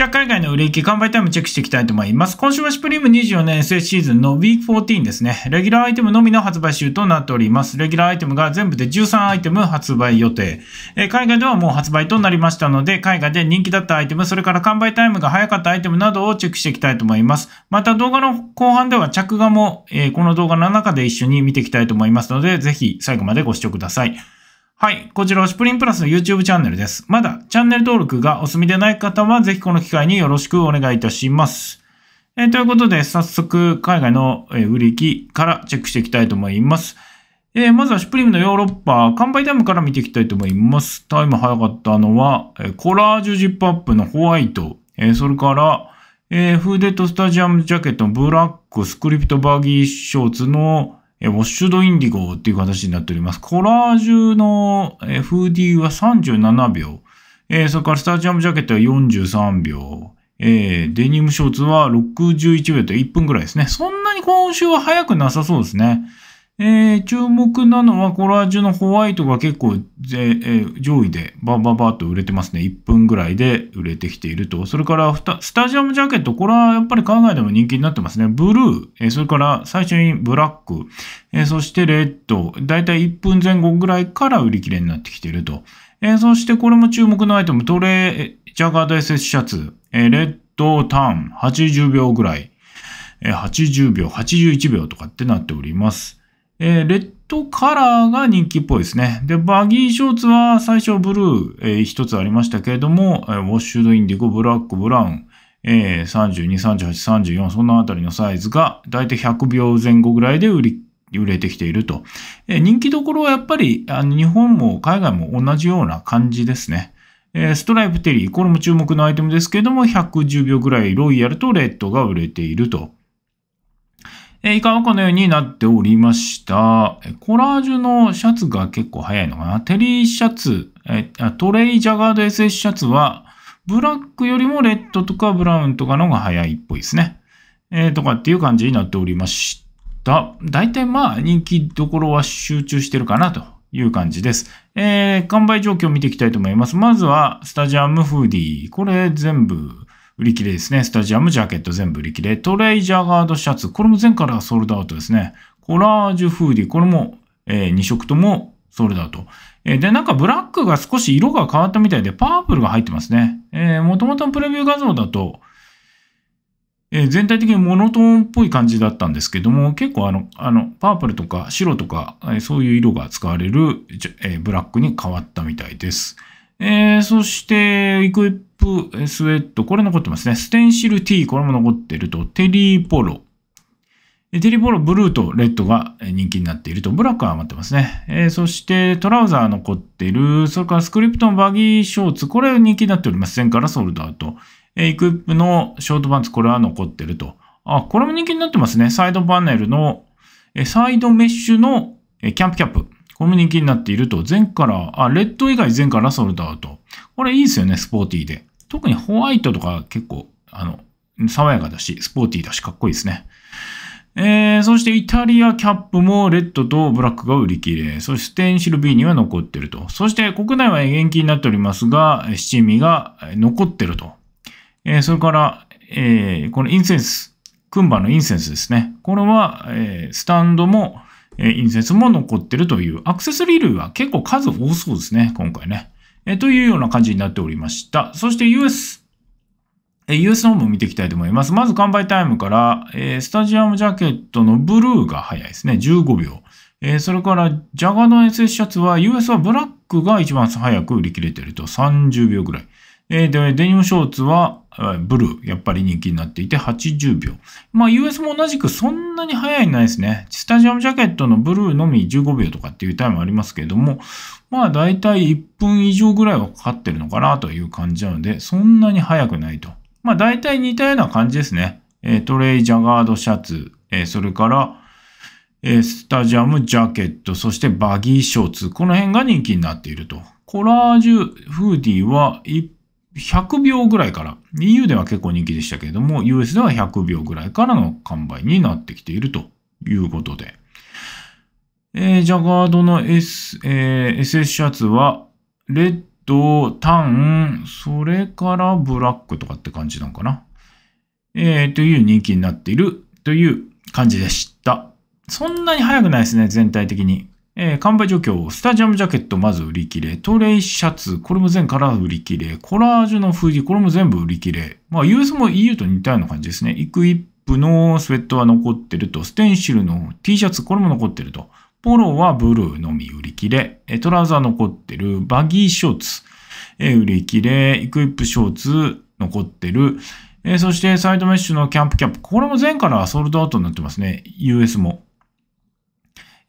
じゃあ海外の売れ行き、完売タイムチェックしていきたいと思います。今週はシュプリーム24年 SS シーズンの Week14 ですね。レギュラーアイテムのみの発売週となっております。レギュラーアイテムが全部で13アイテム発売予定。えー、海外ではもう発売となりましたので、海外で人気だったアイテム、それから完売タイムが早かったアイテムなどをチェックしていきたいと思います。また動画の後半では着画も、えー、この動画の中で一緒に見ていきたいと思いますので、ぜひ最後までご視聴ください。はい。こちらはスプリンプラスの YouTube チャンネルです。まだチャンネル登録がお済みでない方は、ぜひこの機会によろしくお願いいたします。えー、ということで、早速、海外の売り機からチェックしていきたいと思います。えー、まずはスプリムのヨーロッパ、完売タイムから見ていきたいと思います。タイム早かったのは、えコラージュジップアップのホワイト、えー、それから、えフーデットスタジアムジャケットのブラック、スクリプトバギーショーツのえウォッシュドインディゴっていう形になっております。コラージュの、f フーディは37秒。えー、それからスタジアムジャケットは43秒。えー、デニムショーツは61秒と1分くらいですね。そんなに今週は早くなさそうですね。えー、注目なのはコラージュのホワイトが結構、えー、上位でバババーと売れてますね。1分ぐらいで売れてきていると。それからスタジアムジャケット、これはやっぱり海外でも人気になってますね。ブルー、えー、それから最初にブラック、えそしてレッド、だいたい1分前後ぐらいから売り切れになってきていると。えそしてこれも注目のアイテム、トレー、ジャガード SS シャツ、えレッドターン、80秒ぐらい、80秒、81秒とかってなっております。えー、レッドカラーが人気っぽいですね。で、バギーショーツは最初ブルー、えー、一つありましたけれども、えー、ウォッシュドインディゴ、ブラック、ブラウン、えー、32、38、34、そのあたりのサイズが、だいたい100秒前後ぐらいで売り、売れてきていると。えー、人気どころはやっぱり、あの日本も海外も同じような感じですね。えー、ストライプテリー、これも注目のアイテムですけれども、110秒ぐらいロイヤルとレッドが売れていると。えー、以下はこのようになっておりました。コラージュのシャツが結構早いのかな。テリーシャツ、えー、トレイジャガード SS シャツは、ブラックよりもレッドとかブラウンとかの方が早いっぽいですね。えー、とかっていう感じになっておりました。大体まあ人気どころは集中してるかなという感じです。えー、完売状況を見ていきたいと思います。まずはスタジアムフーディー。これ全部売り切れですね。スタジアム、ジャケット全部売り切れ。トレイジャガードシャツ。これも前からソールドアウトですね。コラージュフーディ。これも、えー、2色ともソールドアウト。えー、で、なんかブラックが少し色が変わったみたいで、パープルが入ってますね。えー、元々のプレビュー画像だと、え全体的にモノトーンっぽい感じだったんですけども、結構あの、あの、パープルとか白とか、えそういう色が使われる、えブラックに変わったみたいです。えー、そして、いくプ、スウェット、これ残ってますね。ステンシル T、これも残ってると、テリーポロ。テリーポロ、ブルーとレッドが人気になっていると、ブラックは余ってますね。えー、そしてトラウザー残ってる、それからスクリプトのバギーショーツ、これ人気になっております。前からソールドアウト。えー、イクイップのショートパンツ、これは残ってると。あ、これも人気になってますね。サイドパネルの、えー、サイドメッシュの、えー、キャンプキャップ。これも人気になっていると。前から、あ、レッド以外前からソールドアウト。これいいですよね、スポーティーで。特にホワイトとか結構、あの、爽やかだし、スポーティーだし、かっこいいですね。えー、そしてイタリアキャップもレッドとブラックが売り切れ。そしてステンシル B には残ってると。そして国内は延期になっておりますが、七味が残ってると。えー、それから、えー、このインセンス、クンバのインセンスですね。これは、えー、スタンドも、えー、インセンスも残ってるという、アクセスリー類は結構数多そうですね、今回ね。えというような感じになっておりました。そして US、え US の方も見ていきたいと思います。まず完売タイムから、えスタジアムジャケットのブルーが早いですね。15秒。えそれから、ジャガの SS シャツは、US はブラックが一番早く売り切れてると30秒ぐらい。えで、デニムショーツは、ブルー、やっぱり人気になっていて80秒。まあ US も同じくそんなに早いないですね。スタジアムジャケットのブルーのみ15秒とかっていうタイムありますけれども、まあだいたい1分以上ぐらいはかかってるのかなという感じなので、そんなに早くないと。まあだいたい似たような感じですね。えトレイ、ジャガードシャツ、えそれから、えスタジアムジャケット、そしてバギーショーツ、この辺が人気になっていると。コラージュフーディーは1 100秒ぐらいから、EU では結構人気でしたけれども、US では100秒ぐらいからの完売になってきているということで。えー、ジャガードの S、えー、SS シャツは、レッド、タン、それからブラックとかって感じなのかな。えー、という人気になっているという感じでした。そんなに早くないですね、全体的に。えー、完売状況、スタジアムジャケットまず売り切れ、トレイシャツ、これも全カラー売り切れ、コラージュの封じ、これも全部売り切れ。まあ、US も EU と似たような感じですね。イクイップのスウェットは残ってると、ステンシルの T シャツ、これも残ってると。ポロはブルーのみ売り切れ、トラウザー残ってる、バギーショーツ、え売り切れ、イクイップショーツ残ってる、えそしてサイドメッシュのキャンプキャップ、これも全からソールドアウトになってますね。US も。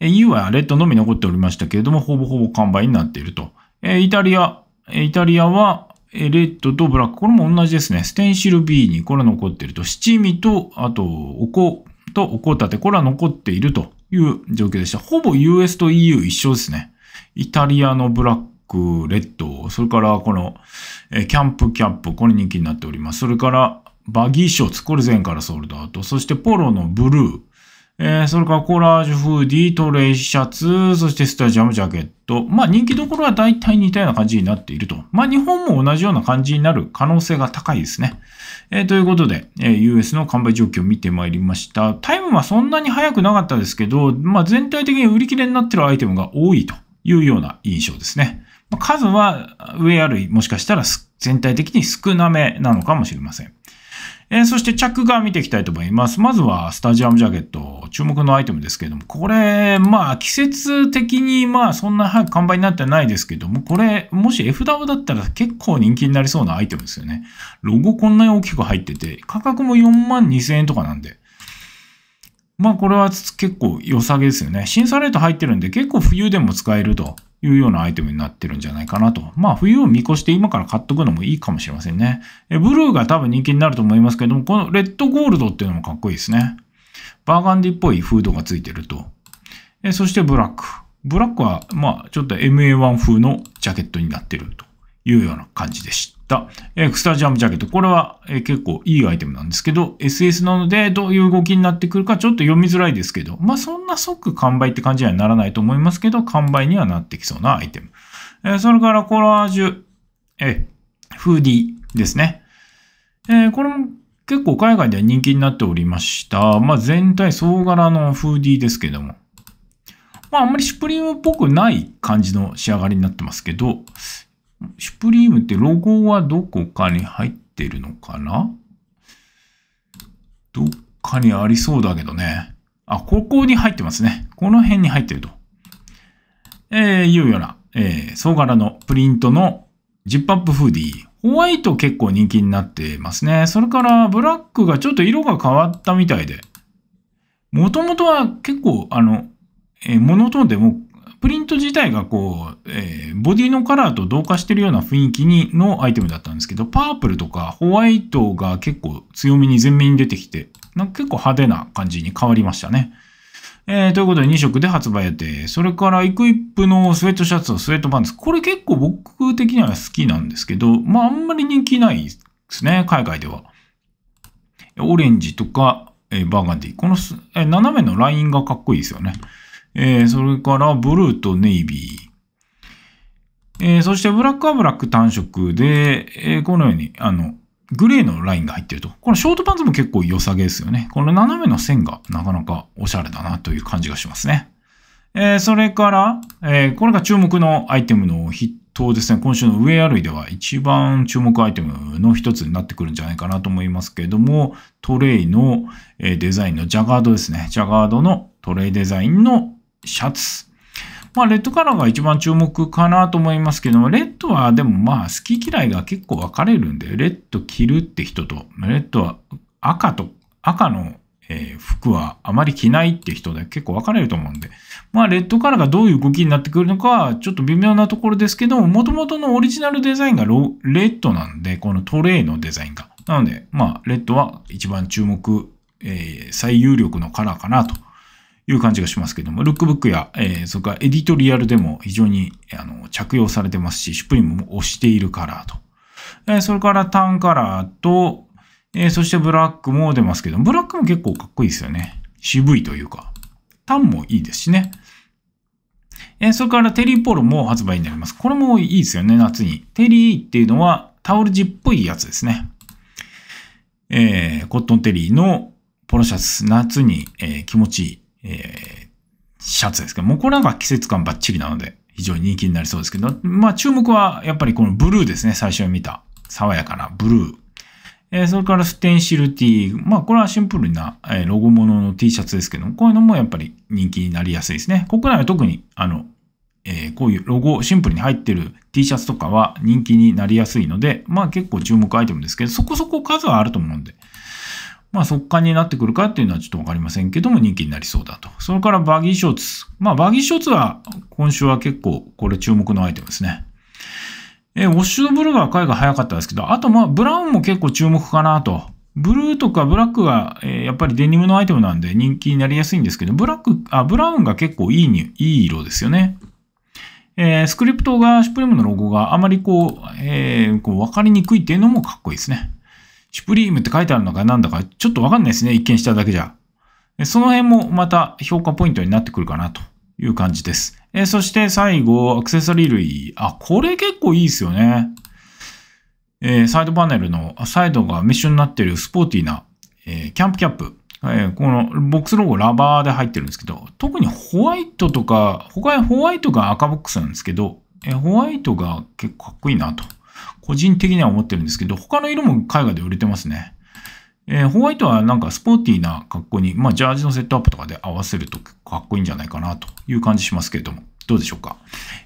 EU はレッドのみ残っておりましたけれども、ほぼほぼ完売になっていると。えイタリア、イタリアは、レッドとブラック、これも同じですね。ステンシル B にこれ残っていると。七味と、あと、おことおこたて、これは残っているという状況でした。ほぼ US と EU 一緒ですね。イタリアのブラック、レッド、それからこの、えキャンプキャップ、これ人気になっております。それから、バギーショーツ、これ前からソールドアウト。そしてポロのブルー、えー、それからコラージュフーディー、トレイシャツ、そしてスタジアムジャケット。まあ人気どころは大体似たような感じになっていると。まあ日本も同じような感じになる可能性が高いですね。えー、ということで、えー、US の完売状況を見てまいりました。タイムはそんなに早くなかったですけど、まあ全体的に売り切れになってるアイテムが多いというような印象ですね。まあ、数は上あるもしかしたら全体的に少なめなのかもしれません。えー、そして着眼見ていきたいと思います。まずはスタジアムジャケット、注目のアイテムですけれども、これ、まあ季節的にまあそんな早く完売になってないですけども、これ、もし F ダムだったら結構人気になりそうなアイテムですよね。ロゴこんなに大きく入ってて、価格も4万2000円とかなんで。まあこれは結構良さげですよね。審査レート入ってるんで結構冬でも使えるというようなアイテムになってるんじゃないかなと。まあ冬を見越して今から買っとくのもいいかもしれませんね。えブルーが多分人気になると思いますけども、このレッドゴールドっていうのもかっこいいですね。バーガンディっぽいフードがついてると。えそしてブラック。ブラックは、まあちょっと MA1 風のジャケットになってると。いうような感じでした。えー、スタジアムジャケット。これは、えー、結構いいアイテムなんですけど、SS なのでどういう動きになってくるかちょっと読みづらいですけど、まあそんな即完売って感じにはならないと思いますけど、完売にはなってきそうなアイテム。えー、それからコラージュ、えー、フーディーですね。えー、これも結構海外では人気になっておりました。まあ全体総柄のフーディーですけども。まああんまりシュプリームっぽくない感じの仕上がりになってますけど、シュプリームってロゴはどこかに入ってるのかなどっかにありそうだけどね。あ、ここに入ってますね。この辺に入ってると。えー、いうような、えー、総柄のプリントのジップアップフーディー。ホワイト結構人気になってますね。それからブラックがちょっと色が変わったみたいで。もともとは結構あの、えー、モノトーンでもプリント自体がこう、えー、ボディのカラーと同化してるような雰囲気にのアイテムだったんですけど、パープルとかホワイトが結構強めに前面に出てきて、なんか結構派手な感じに変わりましたね。えー、ということで2色で発売予定。それから、イクイップのスウェットシャツとスウェットパンツ。これ結構僕的には好きなんですけど、まああんまり人気ないですね、海外では。オレンジとか、えー、バーガンディ。この、えー、斜めのラインがかっこいいですよね。えー、それからブルーとネイビー。えー、そしてブラックはブラック単色で、えー、このように、あの、グレーのラインが入ってると。このショートパンツも結構良さげですよね。この斜めの線がなかなかおしゃれだなという感じがしますね。えー、それから、えー、これが注目のアイテムの筆頭ですね。今週のウェア類では一番注目アイテムの一つになってくるんじゃないかなと思いますけれども、トレイのデザインのジャガードですね。ジャガードのトレイデザインのシャツ。まあ、レッドカラーが一番注目かなと思いますけども、レッドはでもまあ、好き嫌いが結構分かれるんで、レッド着るって人と、レッドは赤と、赤のえ服はあまり着ないって人で結構分かれると思うんで、まあ、レッドカラーがどういう動きになってくるのかはちょっと微妙なところですけども、元々のオリジナルデザインがレッドなんで、このトレイのデザインが。なので、まあ、レッドは一番注目、えー、最有力のカラーかなという感じがしますけども、ルックブックや、えー、それからエディトリアルでも非常にあの着用されてますし、シュプリムも推しているカラーと。えー、それからタンカラーと、えー、そしてブラックも出ますけども、ブラックも結構かっこいいですよね。渋いというか。タンもいいですしね。えそれからテリーポールも発売になります。これもいいですよね、夏に。テリーっていうのはタオル地っぽいやつですね。えー、コットンテリーのポロシャツ、夏に、えー、気持ちいい。えー、シャツですけども、これなんか季節感バッチリなので、非常に人気になりそうですけど、まあ注目はやっぱりこのブルーですね、最初に見た。爽やかなブルー。えー、それからステンシルティー。まあこれはシンプルな、えー、ロゴものの T シャツですけども、こういうのもやっぱり人気になりやすいですね。国内は特に、あの、えー、こういうロゴ、シンプルに入ってる T シャツとかは人気になりやすいので、まあ結構注目アイテムですけど、そこそこ数はあると思うんで、まあ、速乾になってくるかっていうのはちょっとわかりませんけども、人気になりそうだと。それからバギーショーツ。まあ、バギーショーツは今週は結構これ注目のアイテムですね。えウォッシュドブルーがいが早かったですけど、あとまあ、ブラウンも結構注目かなと。ブルーとかブラックが、えー、やっぱりデニムのアイテムなんで人気になりやすいんですけど、ブラック、あ、ブラウンが結構いいに、いい色ですよね。えー、スクリプトが、シュプリムのロゴがあまりこう、えー、こう分かりにくいっていうのもかっこいいですね。シュプリームって書いてあるのか何だかちょっとわかんないですね。一見しただけじゃ。その辺もまた評価ポイントになってくるかなという感じです。えそして最後、アクセサリー類。あ、これ結構いいですよね。えー、サイドパネルの、サイドがメッシュになっているスポーティーな、えー、キャンプキャップ。えー、このボックスロゴラバーで入ってるんですけど、特にホワイトとか、他にホワイトが赤ボックスなんですけど、えホワイトが結構かっこいいなと個人的には思ってるんですけど、他の色も海外で売れてますね。えー、ホワイトはなんかスポーティーな格好に、まあ、ジャージのセットアップとかで合わせるとかっこいいんじゃないかなという感じしますけれども、どうでしょうか。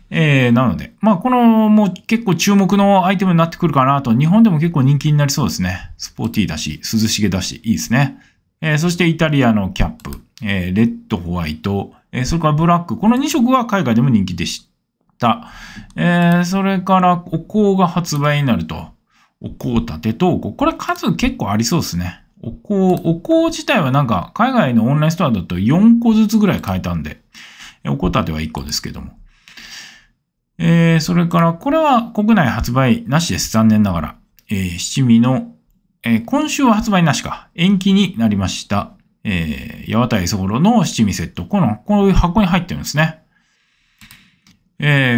えー、なので、まあ、このもう結構注目のアイテムになってくるかなと、日本でも結構人気になりそうですね。スポーティーだし、涼しげだし、いいですね。えー、そしてイタリアのキャップ、えレッド、ホワイト、えそれからブラック、この2色は海外でも人気でし。えー、それから、お香が発売になると。お香立てとお香。これ数結構ありそうですね。お香、お香自体はなんか、海外のオンラインストアだと4個ずつぐらい買えたんで、お香立ては1個ですけども。えー、それから、これは国内発売なしです。残念ながら。えー、七味の、えー、今週は発売なしか。延期になりました。えー、八幡磯五郎の七味セット。この、こういう箱に入ってるんですね。え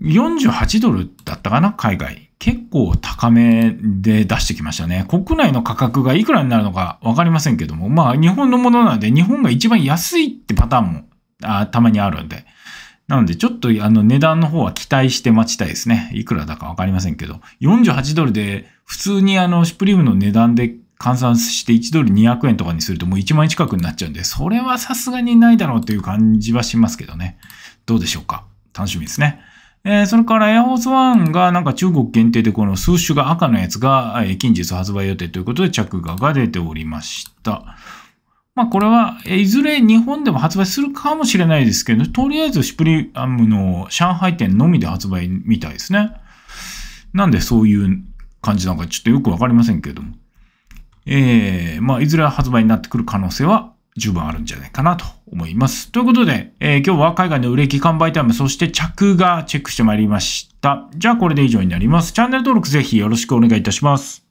ー、48ドルだったかな、海外。結構高めで出してきましたね。国内の価格がいくらになるのか分かりませんけども、まあ日本のものなので日本が一番安いってパターンもあたまにあるんで。なのでちょっとあの値段の方は期待して待ちたいですね。いくらだか分かりませんけど。48ドルで普通にあのシュプリームの値段で換算して1ドル200円とかにするともう1万円近くになっちゃうんで、それはさすがにないだろうという感じはしますけどね。どうでしょうか。楽しみですね。えー、それからエアホースワンがなんか中国限定でこの数種が赤のやつが、え近日発売予定ということで着画が出ておりました。まあこれは、いずれ日本でも発売するかもしれないですけど、とりあえずシプリアムの上海店のみで発売みたいですね。なんでそういう感じなのかちょっとよくわかりませんけれども。えー、まあいずれ発売になってくる可能性は十分あるんじゃないかなと思います。ということで、えー、今日は海外の売れ行き完売タイム、そして着がチェックしてまいりました。じゃあこれで以上になります。チャンネル登録ぜひよろしくお願いいたします。